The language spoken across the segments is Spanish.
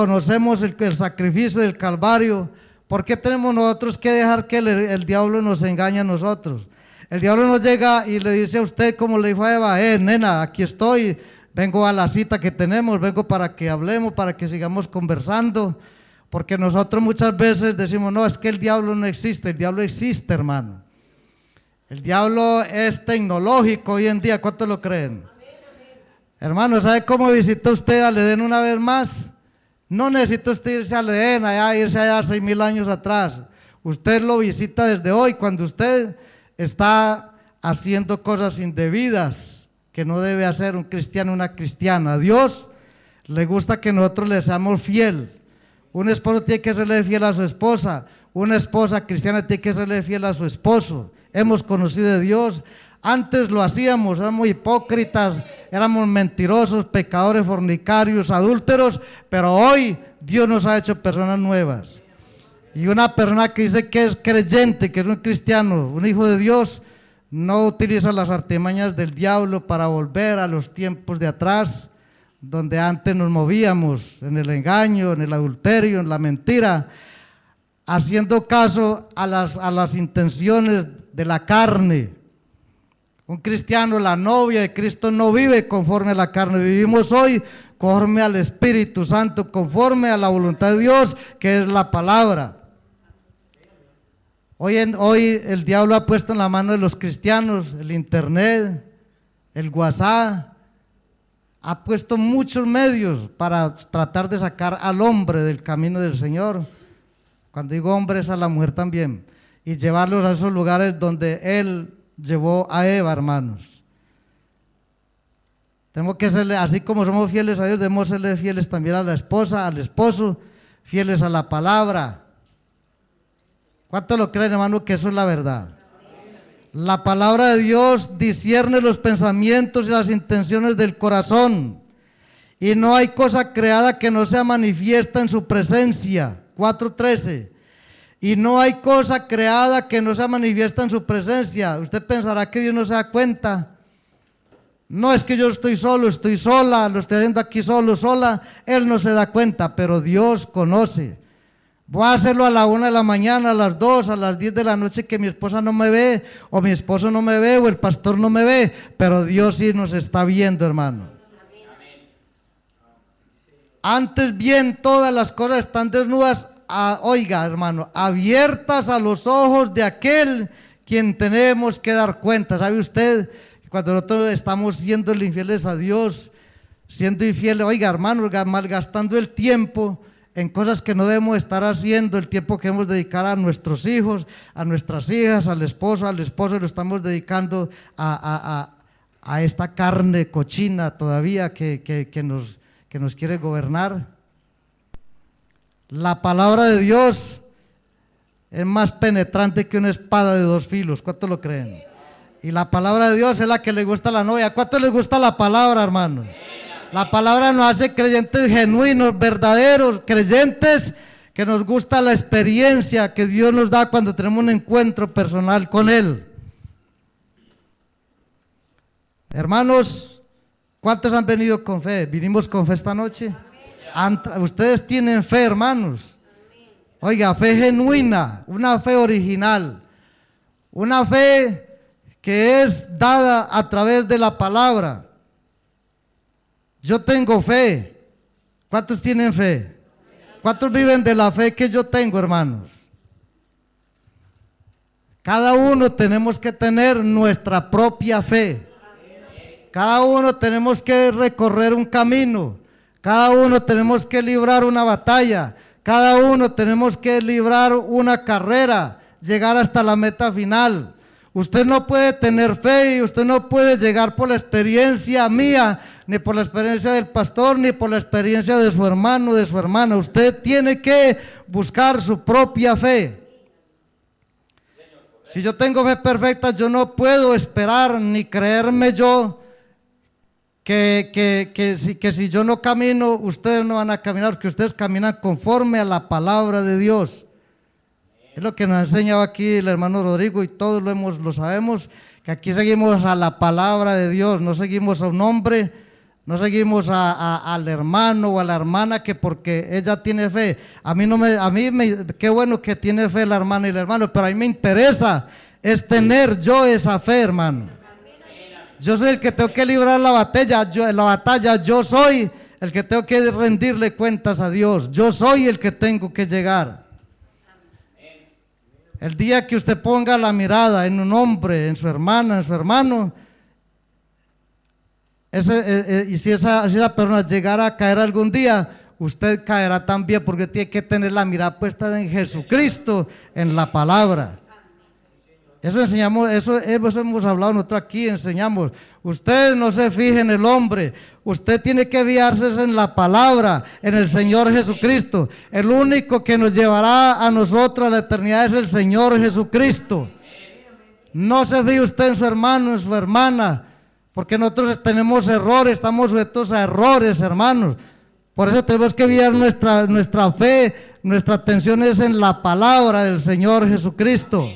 conocemos el, sacrificio del Calvario, ¿por qué tenemos nosotros que dejar que el, diablo nos engañe a nosotros? El diablo nos llega y le dice a usted, como le dijo a Eva, eh, nena, aquí estoy, vengo a la cita que tenemos, vengo para que hablemos, para que sigamos conversando, porque nosotros muchas veces decimos, no, es que el diablo no existe, el diablo existe, hermano. El diablo es tecnológico hoy en día, ¿cuánto lo creen? Hermano, ¿sabe cómo visita usted a den una vez más? No necesita usted irse a Leén, irse allá seis mil años atrás. Usted lo visita desde hoy, cuando usted está haciendo cosas indebidas que no debe hacer un cristiano, una cristiana. A Dios le gusta que nosotros le seamos fiel. Un esposo tiene que serle fiel a su esposa. Una esposa cristiana tiene que serle fiel a su esposo. Hemos conocido a Dios antes lo hacíamos, éramos hipócritas, éramos mentirosos, pecadores, fornicarios, adúlteros, pero hoy Dios nos ha hecho personas nuevas. Y una persona que dice que es creyente, que es un cristiano, un hijo de Dios, no utiliza las artimañas del diablo para volver a los tiempos de atrás, donde antes nos movíamos en el engaño, en el adulterio, en la mentira, haciendo caso a las, a las intenciones de la carne, un cristiano, la novia de Cristo no vive conforme a la carne. Vivimos hoy conforme al Espíritu Santo, conforme a la voluntad de Dios, que es la palabra. Hoy, hoy el diablo ha puesto en la mano de los cristianos el internet, el WhatsApp, ha puesto muchos medios para tratar de sacar al hombre del camino del Señor. Cuando digo hombre es a la mujer también. Y llevarlos a esos lugares donde él llevó a Eva, hermanos. Tenemos que serle, así como somos fieles a Dios, debemos serle fieles también a la esposa, al esposo, fieles a la palabra. ¿Cuánto lo creen, hermano, que eso es la verdad? La palabra de Dios discierne los pensamientos y las intenciones del corazón. Y no hay cosa creada que no sea manifiesta en su presencia. 4.13. Y no hay cosa creada que no se manifiesta en su presencia. Usted pensará que Dios no se da cuenta. No es que yo estoy solo, estoy sola, lo estoy haciendo aquí solo, sola. Él no se da cuenta, pero Dios conoce. Voy a hacerlo a la una de la mañana, a las dos, a las diez de la noche que mi esposa no me ve, o mi esposo no me ve, o el pastor no me ve, pero Dios sí nos está viendo, hermano. Antes bien todas las cosas están desnudas oiga hermano, abiertas a los ojos de aquel quien tenemos que dar cuenta. ¿Sabe usted? Cuando nosotros estamos siendo infieles a Dios, siendo infieles, oiga hermano, malgastando el tiempo en cosas que no debemos estar haciendo, el tiempo que hemos dedicar a nuestros hijos, a nuestras hijas, al esposo, al esposo, lo estamos dedicando a, esta carne cochina todavía que nos quiere gobernar. La palabra de Dios es más penetrante que una espada de dos filos. ¿Cuántos lo creen? Y la palabra de Dios es la que le gusta a la novia. ¿cuántos les gusta la palabra, hermano? La palabra nos hace creyentes genuinos, verdaderos, creyentes que nos gusta la experiencia que Dios nos da cuando tenemos un encuentro personal con Él. Hermanos, ¿cuántos han venido con fe? ¿Vinimos con fe esta noche? Ustedes tienen fe, hermanos. Oiga, fe genuina, una fe original, una fe que es dada a través de la palabra. Yo tengo fe. ¿Cuántos tienen fe? ¿Cuántos viven de la fe que yo tengo, hermanos? Cada uno tenemos que tener nuestra propia fe. Cada uno tenemos que recorrer un camino cada uno tenemos que librar una batalla. Cada uno tenemos que librar una carrera, llegar hasta la meta final. Usted no puede tener fe y usted no puede llegar por la experiencia mía, ni por la experiencia del pastor, ni por la experiencia de su hermano, de su hermana. Usted tiene que buscar su propia fe. Si yo tengo fe perfecta, yo no puedo esperar ni creerme yo que, que, que, si, yo no camino, ustedes no van a caminar, que ustedes caminan conforme a la palabra de Dios. Es lo que nos ha enseñado aquí el hermano Rodrigo y todos lo, hemos, lo sabemos, que aquí seguimos a la palabra de Dios, no seguimos a un hombre, no seguimos al hermano o a la hermana que porque ella tiene fe. A mí no me, a mí me, qué bueno que tiene fe la hermana y el hermano, pero a mí me interesa es tener yo esa fe, hermano. Yo soy el que tengo que librar la batalla, yo, la batalla, yo soy el que tengo que rendirle cuentas a Dios, yo soy el que tengo que llegar. El día que usted ponga la mirada en un hombre, en su hermana, en su hermano, eh, eh, y si esa, si esa persona llegara a caer algún día, usted caerá también porque tiene que tener la mirada puesta en Jesucristo, en la palabra. Eso enseñamos, eso, hemos hablado nosotros aquí, enseñamos. Usted no se fije en el hombre, usted tiene que guiarse en la palabra, en el Señor Jesucristo. El único que nos llevará a nosotros a la eternidad es el Señor Jesucristo. No se fije usted en su hermano, en su hermana, porque nosotros tenemos errores, estamos sujetos a errores, hermanos. Por eso tenemos que guiar nuestra, nuestra fe, nuestra atención es en la palabra del Señor Jesucristo.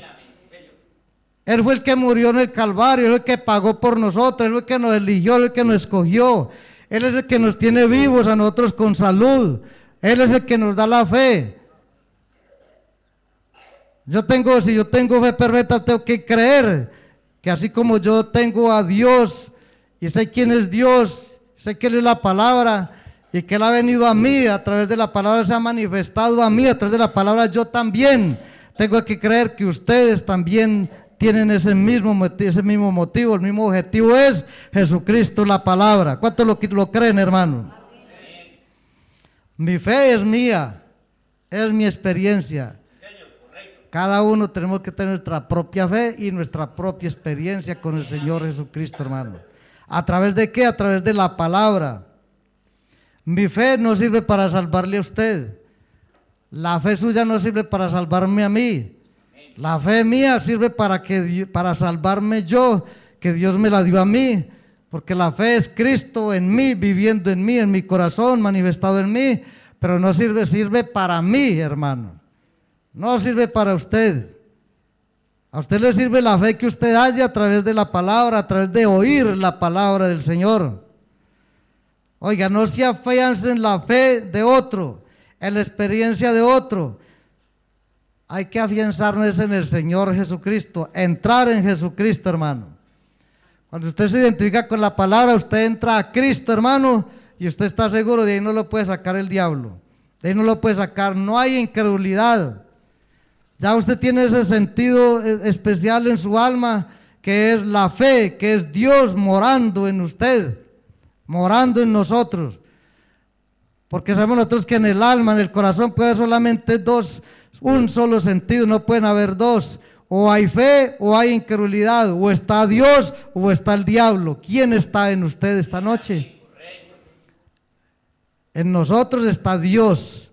Él fue el que murió en el Calvario, él es el que pagó por nosotros, él es el que nos eligió, él el que nos escogió. Él es el que nos tiene vivos a nosotros con salud. Él es el que nos da la fe. Yo tengo, si yo tengo fe perfecta, tengo que creer que así como yo tengo a Dios y sé quién es Dios, sé que Él es la palabra y que Él ha venido a mí a través de la palabra, se ha manifestado a mí a través de la palabra, yo también tengo que creer que ustedes también tienen ese mismo, ese mismo motivo, el mismo objetivo es Jesucristo, la palabra. ¿Cuántos lo, creen, hermano? Mi fe es mía, es mi experiencia. Cada uno tenemos que tener nuestra propia fe y nuestra propia experiencia con el Señor Jesucristo, hermano. ¿A través de qué? A través de la palabra. Mi fe no sirve para salvarle a usted. La fe suya no sirve para salvarme a mí. La fe mía sirve para, que, para salvarme yo, que Dios me la dio a mí, porque la fe es Cristo en mí, viviendo en mí, en mi corazón, manifestado en mí, pero no sirve, sirve para mí, hermano. No sirve para usted. A usted le sirve la fe que usted haya a través de la palabra, a través de oír la palabra del Señor. Oiga, no se en la fe de otro, en la experiencia de otro, hay que afianzarnos en el Señor Jesucristo, entrar en Jesucristo, hermano. Cuando usted se identifica con la palabra, usted entra a Cristo, hermano, y usted está seguro, de ahí no lo puede sacar el diablo. De ahí no lo puede sacar, no hay incredulidad. Ya usted tiene ese sentido eh, especial en su alma, que es la fe, que es Dios morando en usted, morando en nosotros. Porque sabemos nosotros que en el alma, en el corazón, puede haber solamente dos un solo sentido, no pueden haber dos. O hay fe o hay incredulidad, o está Dios o está el diablo. ¿Quién está en usted esta noche? En nosotros está Dios.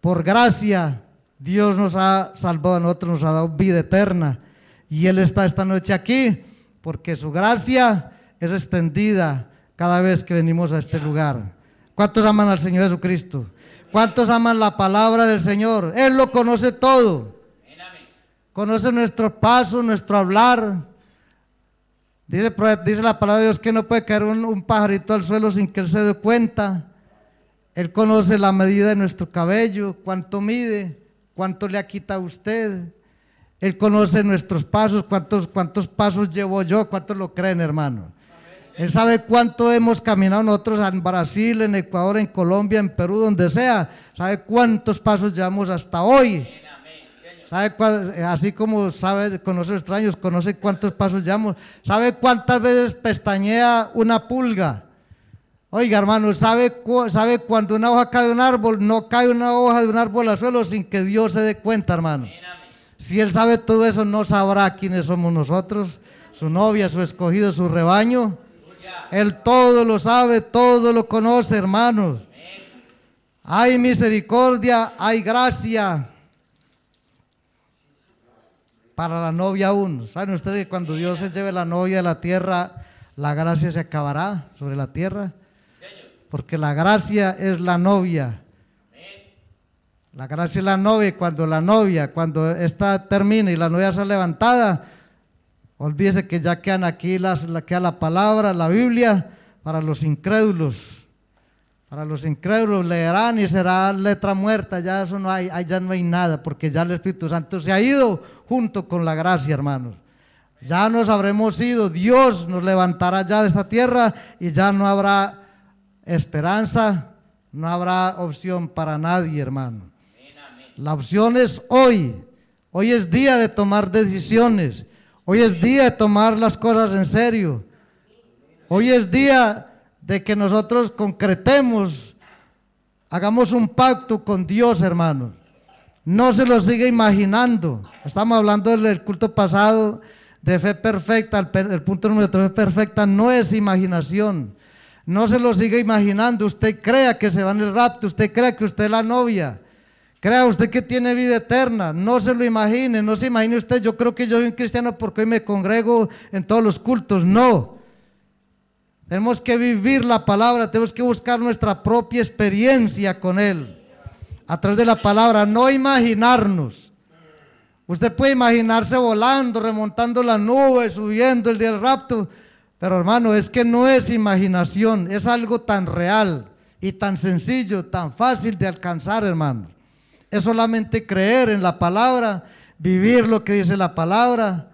Por gracia, Dios nos ha salvado a nosotros, nos ha dado vida eterna. Y Él está esta noche aquí porque su gracia es extendida cada vez que venimos a este lugar. ¿Cuántos aman al Señor Jesucristo? ¿Cuántos aman la palabra del Señor? Él lo conoce todo. Conoce nuestro paso, nuestro hablar. Pues, dice, la palabra de Dios que no puede caer un, pajarito al suelo sin que Él se dé cuenta. Él conoce la medida de nuestro cabello, cuánto mide, cuánto le ha quitado a usted. Él conoce nuestros pasos, cuántos, cuántos pasos llevo yo, cuántos lo creen, hermano. Él sabe cuánto hemos caminado nosotros en Brasil, en Ecuador, en Colombia, en Perú, donde sea. Sabe cuántos pasos llevamos hasta hoy. Sabe así como sabe, con los extraños, conoce cuántos pasos llevamos. Sabe cuántas veces pestañea una pulga. Oiga, hermano, ¿sabe, sabe cuando una hoja cae de un árbol? No cae una hoja de un árbol al suelo sin que Dios se dé cuenta, hermano. Si Él sabe todo eso, no sabrá quiénes somos nosotros, su novia, su escogido, su rebaño. Él todo lo sabe, todo lo conoce, hermanos. Hay misericordia, hay gracia para la novia aún. ¿Saben ustedes que cuando Dios se lleve la novia de la tierra, la gracia se acabará sobre la tierra? Porque la gracia es la novia. La gracia es la novia. Cuando la novia, cuando esta termina y la novia ha levantada, Olvídese que ya quedan aquí las, la, queda la palabra, la Biblia, para los incrédulos. Para los incrédulos leerán y será letra muerta, ya eso no hay, ya no hay nada, porque ya el Espíritu Santo se ha ido junto con la gracia, hermanos. Ya nos habremos ido, Dios nos levantará ya de esta tierra y ya no habrá esperanza, no habrá opción para nadie, hermano. La opción es hoy. Hoy es día de tomar decisiones. Hoy es día de tomar las cosas en serio. Hoy es día de que nosotros concretemos, hagamos un pacto con Dios, hermanos. No se lo siga imaginando. Estamos hablando del culto pasado de fe perfecta. El, punto número tres perfecta, no es imaginación. No se lo siga imaginando. Usted crea que se va en el rapto. Usted crea que usted es la novia. Crea usted que tiene vida eterna, no se lo imagine, no se imagine usted, yo creo que yo soy un cristiano porque hoy me congrego en todos los cultos, no. Tenemos que vivir la palabra, tenemos que buscar nuestra propia experiencia con Él, a través de la palabra, no imaginarnos. Usted puede imaginarse volando, remontando la nube, subiendo el día del rapto, pero hermano, es que no es imaginación, es algo tan real y tan sencillo, tan fácil de alcanzar, hermano es solamente creer en la palabra, vivir lo que dice la palabra,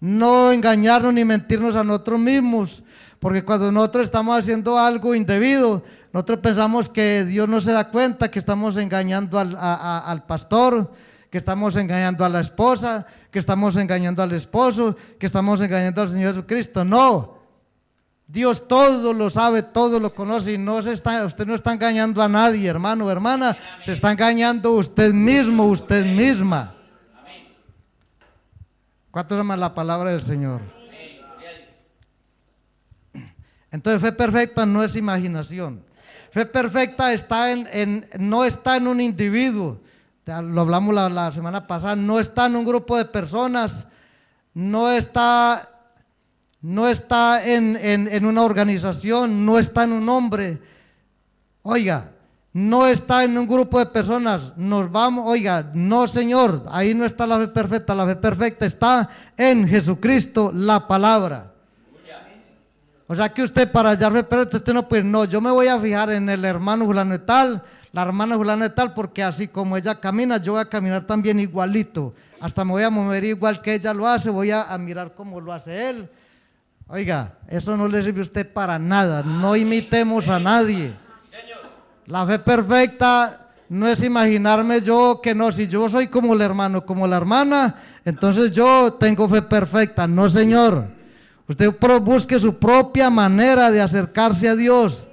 no engañarnos ni mentirnos a nosotros mismos, porque cuando nosotros estamos haciendo algo indebido, nosotros pensamos que Dios no se da cuenta que estamos engañando al, pastor, que estamos engañando a la esposa, que estamos engañando al esposo, que estamos engañando al Señor Jesucristo. No, Dios todo lo sabe, todo lo conoce y no está, usted no está engañando a nadie, hermano, hermana, se está engañando usted mismo, usted misma. ¿Cuántos llama la palabra del Señor? Entonces fe perfecta no es imaginación. Fe perfecta está en, no está en un individuo. Lo hablamos la semana pasada, no está en un grupo de personas, no está no está en, en, en una organización, no está en un hombre. Oiga, no está en un grupo de personas, nos vamos, oiga, no Señor, ahí no está la fe perfecta, la fe perfecta está en Jesucristo, la palabra. O sea que usted para hallar fe perfecta, usted no, pues no, yo me voy a fijar en el hermano de tal, la hermana de tal, porque así como ella camina, yo voy a caminar también igualito, hasta me voy a mover igual que ella lo hace, voy a, a mirar cómo lo hace él, Oiga, eso no le sirve a usted para nada. No imitemos a nadie. La fe perfecta no es imaginarme yo que no, si yo soy como el hermano, como la hermana, entonces yo tengo fe perfecta. No, Señor. Usted busque su propia manera de acercarse a Dios,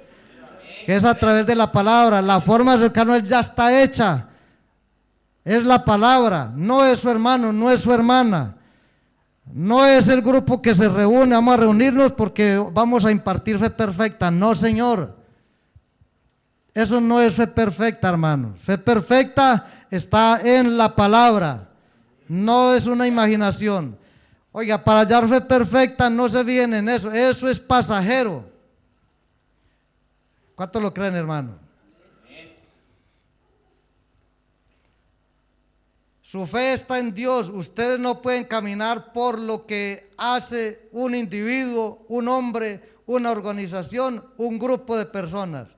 que es a través de la palabra. La forma de acercarnos a Él ya está hecha. Es la palabra, no es su hermano, no es su hermana. No es el grupo que se reúne, vamos a reunirnos porque vamos a impartir fe perfecta. No, Señor. Eso no es fe perfecta, hermanos. Fe perfecta está en la palabra. No es una imaginación. Oiga, para hallar fe perfecta no se viene en eso. Eso es pasajero. ¿Cuánto lo creen, hermano? Su fe está en Dios. Ustedes no pueden caminar por lo que hace un individuo, un hombre, una organización, un grupo de personas.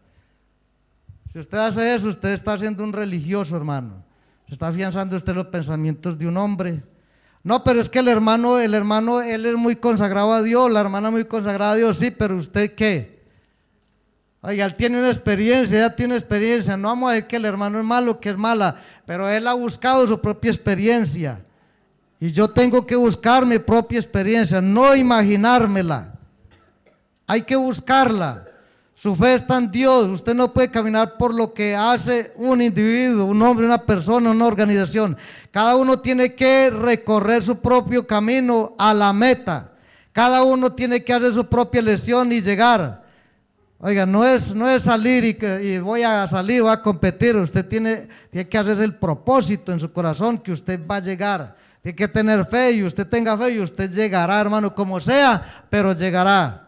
Si usted hace eso, usted está siendo un religioso, hermano. está afianzando usted los pensamientos de un hombre. No, pero es que el hermano, el hermano, él es muy consagrado a Dios, la hermana muy consagrada a Dios, sí, pero usted qué? Oiga, él tiene una experiencia, ya tiene experiencia. No vamos a decir que el hermano es malo, que es mala, pero él ha buscado su propia experiencia. Y yo tengo que buscar mi propia experiencia, no imaginármela. Hay que buscarla. Su fe está en Dios. Usted no puede caminar por lo que hace un individuo, un hombre, una persona, una organización. Cada uno tiene que recorrer su propio camino a la meta. Cada uno tiene que hacer su propia lesión y llegar. Oiga, no es, no es salir y, que, y voy a salir, voy a competir. Usted tiene, tiene que hacer el propósito en su corazón que usted va a llegar. Tiene que tener fe y usted tenga fe y usted llegará, hermano, como sea, pero llegará.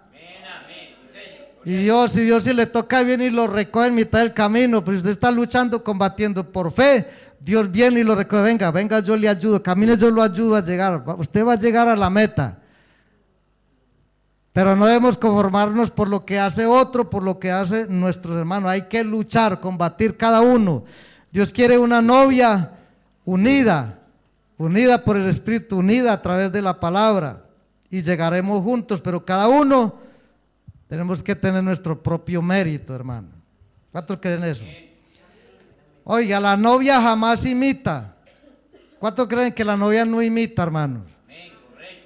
Y Dios, si Dios si le toca bien y lo recoge en mitad del camino, pero usted está luchando, combatiendo por fe, Dios viene y lo recoge, venga, venga, yo le ayudo, camine, yo lo ayudo a llegar. Usted va a llegar a la meta. Pero no debemos conformarnos por lo que hace otro, por lo que hace nuestros hermanos. Hay que luchar, combatir cada uno. Dios quiere una novia unida, unida por el Espíritu, unida a través de la palabra. Y llegaremos juntos, pero cada uno tenemos que tener nuestro propio mérito, hermano. ¿Cuántos creen eso? Oiga, la novia jamás imita. ¿Cuántos creen que la novia no imita, hermanos?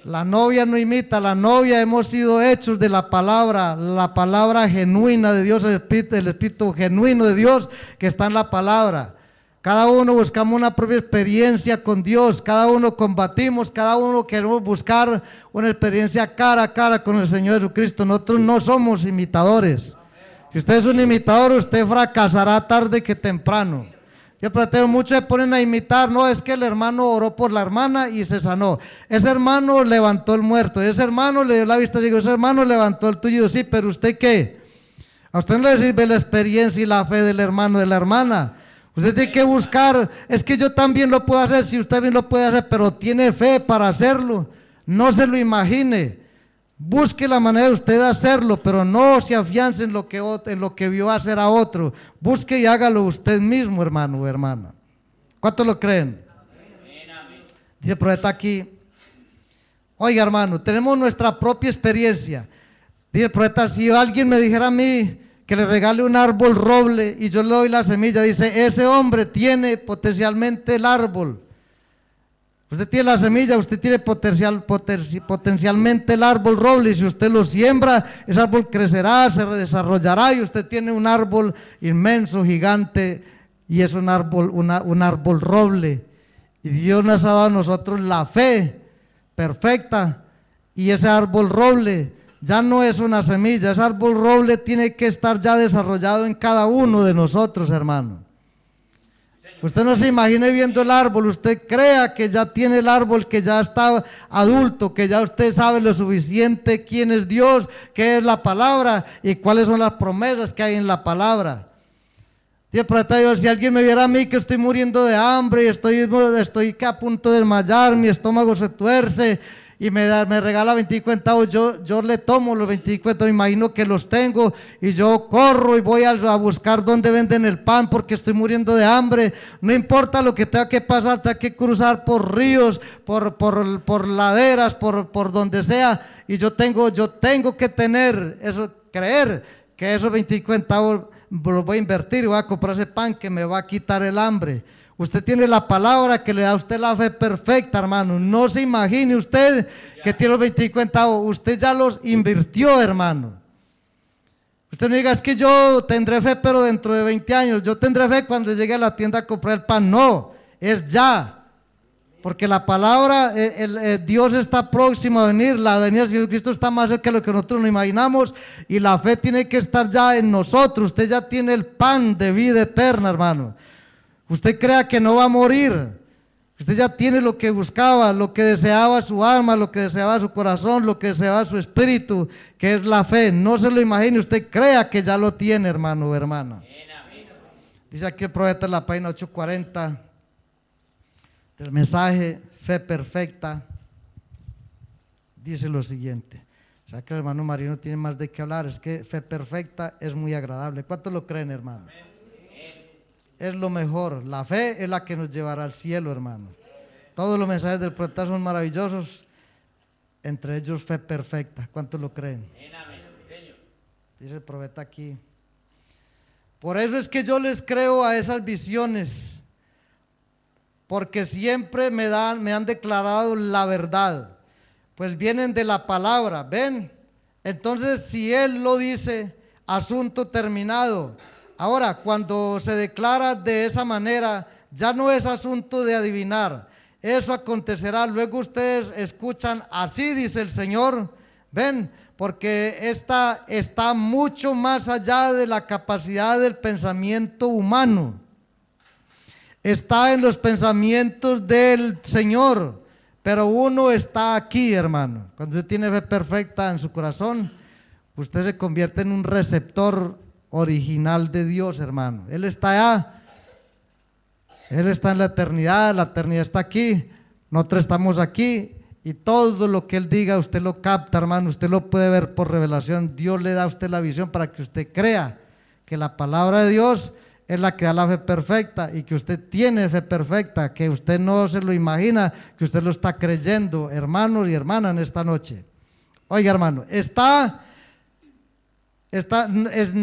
La novia no imita, la novia hemos sido hechos de la palabra, la palabra genuina de Dios, el espíritu, el espíritu genuino de Dios que está en la palabra. Cada uno buscamos una propia experiencia con Dios, cada uno combatimos, cada uno queremos buscar una experiencia cara a cara con el Señor Jesucristo. Nosotros no somos imitadores. Si usted es un imitador, usted fracasará tarde que temprano. Yo planteo, muchos se ponen a imitar, no, es que el hermano oró por la hermana y se sanó. Ese hermano levantó el muerto, ese hermano le dio la vista, digo, ese hermano levantó el tuyo, sí, pero usted qué? A usted no le sirve la experiencia y la fe del hermano, de la hermana. Usted tiene que buscar, es que yo también lo puedo hacer, si usted bien lo puede hacer, pero tiene fe para hacerlo. No se lo imagine. Busque la manera de usted hacerlo, pero no se afiance en lo que, en lo que vio hacer a otro. Busque y hágalo usted mismo, hermano o hermana. ¿Cuántos lo creen? Dice el profeta aquí. Oiga, hermano, tenemos nuestra propia experiencia. Dice el profeta, si alguien me dijera a mí que le regale un árbol roble y yo le doy la semilla, dice, ese hombre tiene potencialmente el árbol Usted tiene la semilla, usted tiene potencial, potencialmente el árbol roble y si usted lo siembra, ese árbol crecerá, se desarrollará y usted tiene un árbol inmenso, gigante y es un árbol, un árbol roble. Y Dios nos ha dado a nosotros la fe perfecta y ese árbol roble ya no es una semilla, ese árbol roble tiene que estar ya desarrollado en cada uno de nosotros, hermanos. Usted no se imagine viendo el árbol, usted crea que ya tiene el árbol, que ya está adulto, que ya usted sabe lo suficiente quién es Dios, qué es la palabra y cuáles son las promesas que hay en la palabra. Dios si alguien me viera a mí que estoy muriendo de hambre, estoy, estoy a punto de desmayar, mi estómago se tuerce, y me, me regala 25 centavos, yo, yo le tomo los 20 centavos, imagino que los tengo y yo corro y voy a, buscar dónde venden el pan porque estoy muriendo de hambre. No importa lo que tenga que pasar, tenga que cruzar por ríos, por, por, laderas, por, donde sea y yo tengo, yo tengo que tener, eso, creer que esos 25 centavos los voy a invertir, voy a comprar ese pan que me va a quitar el hambre. Usted tiene la palabra que le da a usted la fe perfecta, hermano. No se imagine usted que tiene los 25 centavos. Usted ya los invirtió, hermano. Usted no diga, es que yo tendré fe, pero dentro de 20 años. Yo tendré fe cuando llegue a la tienda a comprar el pan. No, es ya. Porque la palabra, eh, el, eh, Dios está próximo a venir, la venida de Jesucristo está más cerca de lo que nosotros nos imaginamos y la fe tiene que estar ya en nosotros. Usted ya tiene el pan de vida eterna, hermano. Usted crea que no va a morir. Usted ya tiene lo que buscaba, lo que deseaba su alma, lo que deseaba su corazón, lo que deseaba su espíritu, que es la fe. No se lo imagine, usted crea que ya lo tiene, hermano o hermana. Dice aquí el profeta en la página 840 del mensaje Fe Perfecta. Dice lo siguiente. O sea que el hermano Marino tiene más de qué hablar. Es que fe perfecta es muy agradable. ¿Cuánto lo creen, hermano? es lo mejor. La fe es la que nos llevará al cielo, hermano. Todos los mensajes del profeta son maravillosos, entre ellos fe perfecta. ¿Cuántos lo creen? Dice el profeta aquí. Por eso es que yo les creo a esas visiones, porque siempre me, dan, me han declarado la verdad, pues vienen de la palabra, ¿ven? Entonces, si Él lo dice, asunto terminado Ahora, cuando se declara de esa manera, ya no es asunto de adivinar. Eso acontecerá. Luego ustedes escuchan, así dice el Señor. Ven, porque esta está mucho más allá de la capacidad del pensamiento humano. Está en los pensamientos del Señor. Pero uno está aquí, hermano. Cuando usted tiene fe perfecta en su corazón, usted se convierte en un receptor original de Dios, hermano. Él está allá. Él está en la eternidad, la eternidad está aquí, nosotros estamos aquí y todo lo que Él diga usted lo capta, hermano, usted lo puede ver por revelación. Dios le da a usted la visión para que usted crea que la palabra de Dios es la que da la fe perfecta y que usted tiene fe perfecta, que usted no se lo imagina, que usted lo está creyendo, hermanos y hermanas, en esta noche. Oiga, hermano, está, está, es,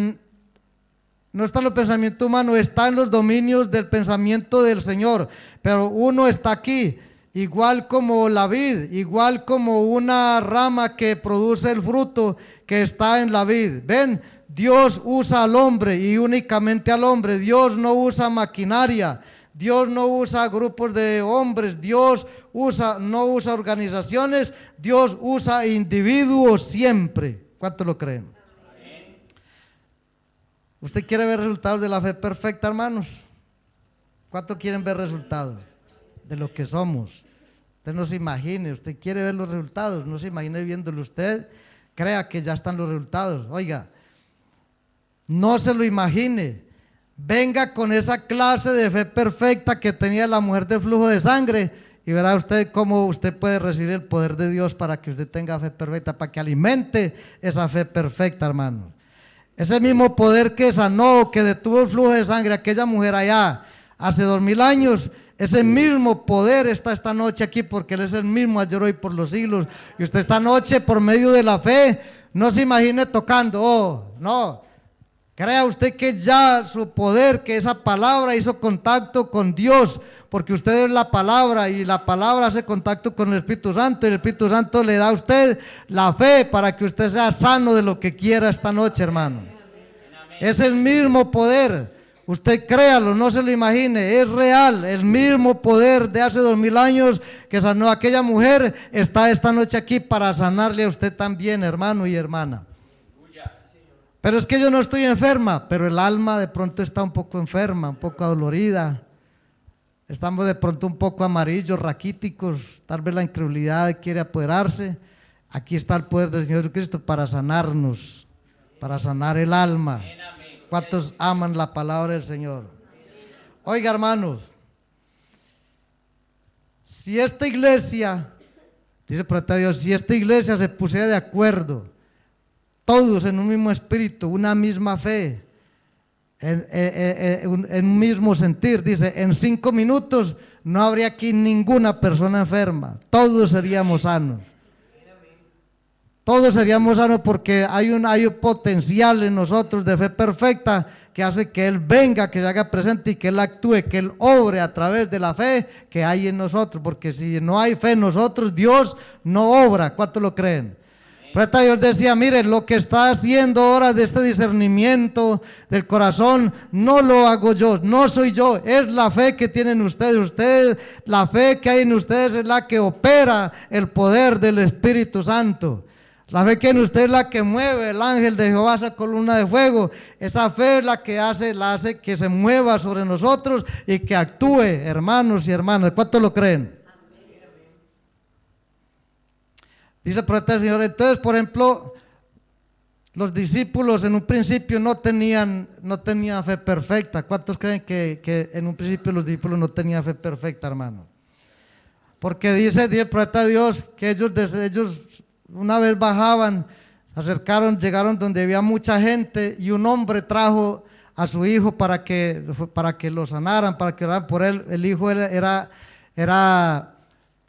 no está en el pensamiento humano, está en los dominios del pensamiento del Señor. Pero uno está aquí, igual como la vid, igual como una rama que produce el fruto que está en la vid. Ven, Dios usa al hombre y únicamente al hombre. Dios no usa maquinaria. Dios no usa grupos de hombres, Dios usa, no usa organizaciones, Dios usa individuos siempre. ¿Cuánto lo creen? ¿Usted quiere ver resultados de la fe perfecta, hermanos? ¿Cuánto quieren ver resultados de lo que somos? Usted no se imagine, usted quiere ver los resultados, no se imagine viéndolo usted, crea que ya están los resultados. Oiga, no se lo imagine. Venga con esa clase de fe perfecta que tenía la mujer del flujo de sangre y verá usted cómo usted puede recibir el poder de Dios para que usted tenga fe perfecta, para que alimente esa fe perfecta, hermanos. Ese mismo poder que sanó, que detuvo el flujo de sangre a aquella mujer allá hace dos mil años, ese mismo poder está esta noche aquí porque Él es el mismo ayer, hoy, por los siglos. Y usted esta noche, por medio de la fe, no se imagine tocando, oh, no. Crea usted que ya su poder, que esa palabra hizo contacto con Dios, porque usted es la palabra y la palabra hace contacto con el Espíritu Santo y el Espíritu Santo le da a usted la fe para que usted sea sano de lo que quiera esta noche, hermano. Es el mismo poder. Usted créalo, no se lo imagine, es real. El mismo poder de hace dos mil años que sanó a aquella mujer está esta noche aquí para sanarle a usted también, hermano y hermana. Pero es que yo no estoy enferma, pero el alma de pronto está un poco enferma, un poco adolorida. Estamos de pronto un poco amarillos, raquíticos, tal vez la incredulidad quiere apoderarse. Aquí está el poder del Señor Jesucristo para sanarnos, para sanar el alma. ¿Cuántos aman la palabra del Señor? Oiga, hermanos, si esta iglesia, dice el Dios, si esta iglesia se pusiera de acuerdo, todos en un mismo espíritu, una misma fe, en, eh, eh, eh, un mismo sentir. Dice, en cinco minutos no habría aquí ninguna persona enferma, todos seríamos sanos. Todos seríamos sanos porque hay un, hay potencial en nosotros de fe perfecta que hace que Él venga, que se haga presente y que Él actúe, que Él obre a través de la fe que hay en nosotros. Porque si no hay fe en nosotros, Dios no obra. ¿Cuánto lo creen? Preta Dios decía, mire, lo que está haciendo ahora de este discernimiento del corazón, no lo hago yo, no soy yo, es la fe que tienen ustedes. Ustedes, la fe que hay en ustedes es la que opera el poder del Espíritu Santo. La fe que en usted es la que mueve el ángel de Jehová, esa columna de fuego. Esa fe es la que hace, la hace que se mueva sobre nosotros y que actúe, hermanos y hermanas. ¿Cuántos lo creen? Dice el profeta Señor, entonces, por ejemplo, los discípulos en un principio no tenían, no tenían fe perfecta. ¿Cuántos creen que, en un principio los discípulos no tenían fe perfecta, hermano? Porque dice, el profeta Dios que ellos, ellos una vez bajaban, acercaron, llegaron donde había mucha gente y un hombre trajo a su hijo para que, para que lo sanaran, para que oraran por él. El hijo era, era,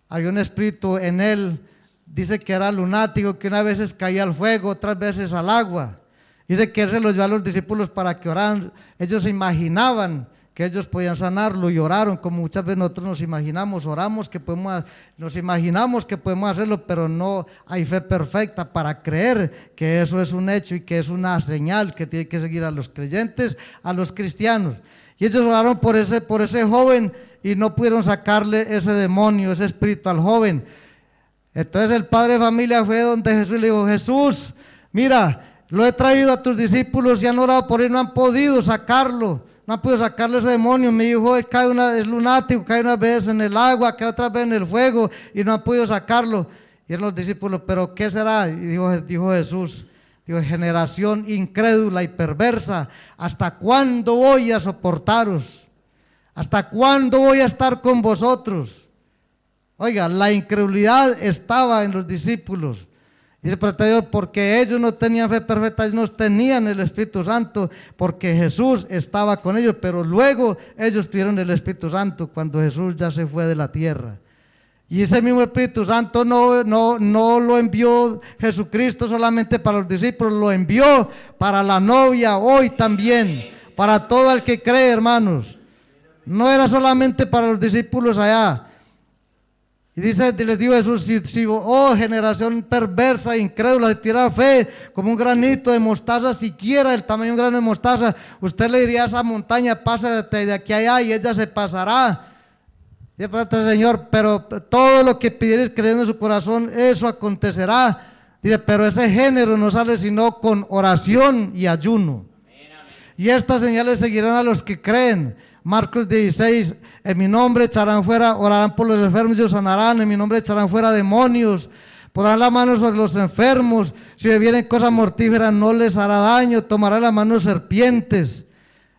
había un espíritu en él. Dice que era lunático, que una veces caía al fuego, otras veces al agua. Dice que él se los llevó a los discípulos para que oraran. Ellos se imaginaban que ellos podían sanarlo y oraron, como muchas veces nosotros nos imaginamos, oramos que podemos, nos imaginamos que podemos hacerlo, pero no hay fe perfecta para creer que eso es un hecho y que es una señal que tiene que seguir a los creyentes, a los cristianos. Y ellos oraron por ese, por ese joven y no pudieron sacarle ese demonio, ese espíritu al joven. Entonces el padre de familia fue donde Jesús le dijo, Jesús, mira, lo he traído a tus discípulos y han orado por él, no han podido sacarlo. No podido sacarle ese demonio. me dijo, cae una, es lunático, cae una vez en el agua, cae otra vez en el fuego y no ha podido sacarlo. Y en los discípulos, ¿pero qué será? Y dijo, dijo Jesús, dijo, generación incrédula y perversa, ¿hasta cuándo voy a soportaros? ¿Hasta cuándo voy a estar con vosotros? Oiga, la incredulidad estaba en los discípulos. Dice el porque ellos no tenían fe perfecta, ellos no tenían el Espíritu Santo, porque Jesús estaba con ellos, pero luego ellos tuvieron el Espíritu Santo cuando Jesús ya se fue de la tierra. Y ese mismo Espíritu Santo no, no, no lo envió Jesucristo solamente para los discípulos, lo envió para la novia hoy también, para todo el que cree, hermanos. No era solamente para los discípulos allá, y dice, les digo Jesús, si, oh generación perversa, incrédula, tirar fe como un granito de mostaza, siquiera el tamaño de un grano de mostaza, usted le diría a esa montaña, pásate de aquí a allá y ella se pasará. Y al Señor, pero todo lo que pidieres creyendo en su corazón, eso acontecerá. Dice, pero ese género no sale sino con oración y ayuno. Y estas señales seguirán a los que creen. Marcos 16, en mi nombre echarán fuera, orarán por los enfermos y los sanarán, en mi nombre echarán fuera demonios, pondrán la mano sobre los enfermos, si vienen cosas mortíferas no les hará daño, tomarán la mano serpientes.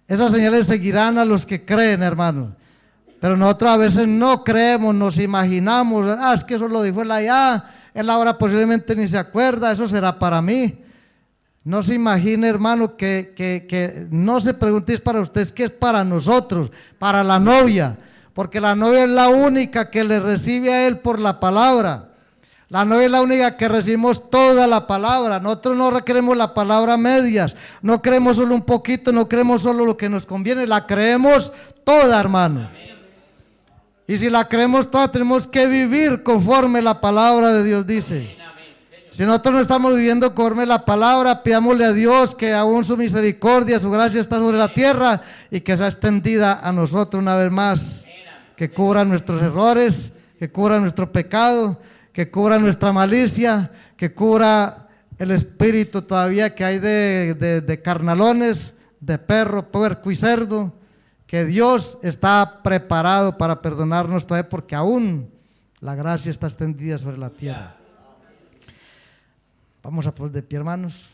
Esas señales seguirán a los que creen, hermanos. Pero nosotros a veces no creemos, nos imaginamos, ah, es que eso lo dijo él allá, él ahora posiblemente ni se acuerda, eso será para mí. No se imagine, hermano, que, no se preguntéis para ustedes que es para nosotros, para la novia, porque la novia es la única que le recibe a él por la palabra. La novia es la única que recibimos toda la palabra. Nosotros no creemos la palabra medias, no creemos solo un poquito, no creemos solo lo que nos conviene, la creemos toda, hermano. Y si la creemos toda, tenemos que vivir conforme la palabra de Dios dice. Si nosotros no estamos viviendo conforme la palabra, pidámosle a Dios que aún su misericordia, su gracia está sobre la tierra y que sea extendida a nosotros una vez más. Que cubra nuestros errores, que cubra nuestro pecado, que cubra nuestra malicia, que cubra el espíritu todavía que hay de, de carnalones, de perro, puerco y cerdo. Que Dios está preparado para perdonarnos todavía porque aún la gracia está extendida sobre la tierra. Vamos a poner de pie, hermanos.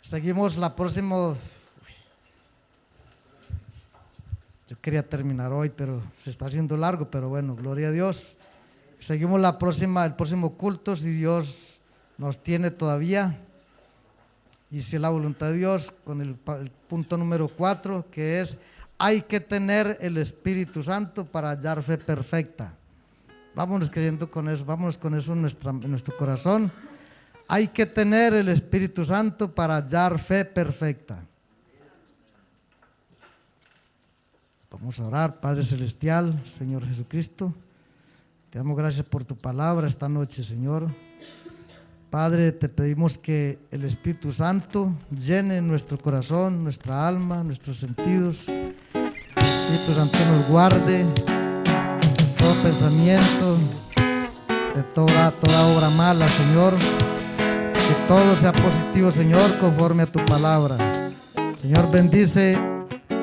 Seguimos la próxima. Yo quería terminar hoy, pero se está haciendo largo, pero bueno, gloria a Dios. Seguimos la próxima, el próximo culto, si Dios nos tiene todavía. Y si la voluntad de Dios, con el, el punto número cuatro, que es, hay que tener el Espíritu Santo para hallar fe perfecta. Vámonos creyendo con eso, vámonos con eso en, nuestro corazón. Hay que tener el Espíritu Santo para hallar fe perfecta. Vamos a orar, Padre Celestial, Señor Jesucristo. Te damos gracias por tu palabra esta noche, Señor. Padre, te pedimos que el Espíritu Santo llene nuestro corazón, nuestra alma, nuestros sentidos. El Espíritu Santo nos guarde, pensamiento, de toda, toda obra mala, Señor. Que todo sea positivo, Señor, conforme a tu palabra. Señor, bendice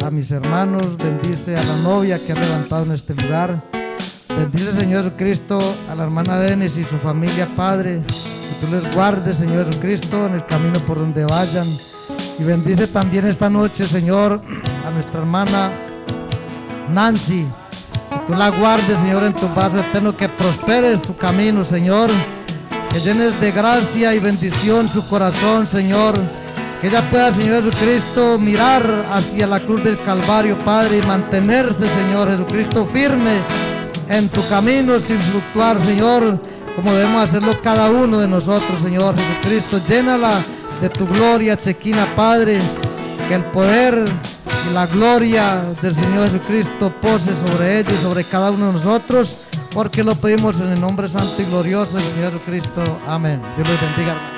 a mis hermanos, bendice a la novia que ha levantado en este lugar. Bendice, Señor Cristo, a la hermana Denis y su familia, Padre. Que tú les guardes, Señor Jesucristo, en el camino por donde vayan. Y bendice también esta noche, Señor, a nuestra hermana Nancy Tú la guardes, Señor, en tu vaso eterno, que prospere su camino, Señor. Que llenes de gracia y bendición su corazón, Señor. Que ella pueda, Señor Jesucristo, mirar hacia la cruz del Calvario, Padre, y mantenerse, Señor Jesucristo, firme en tu camino sin fluctuar, Señor, como debemos hacerlo cada uno de nosotros, Señor Jesucristo. Llénala de tu gloria, Chequina, Padre, que el poder la gloria del Señor Jesucristo pose sobre ellos y sobre cada uno de nosotros, porque lo pedimos en el nombre santo y glorioso del Señor Jesucristo. Amén. Dios les bendiga.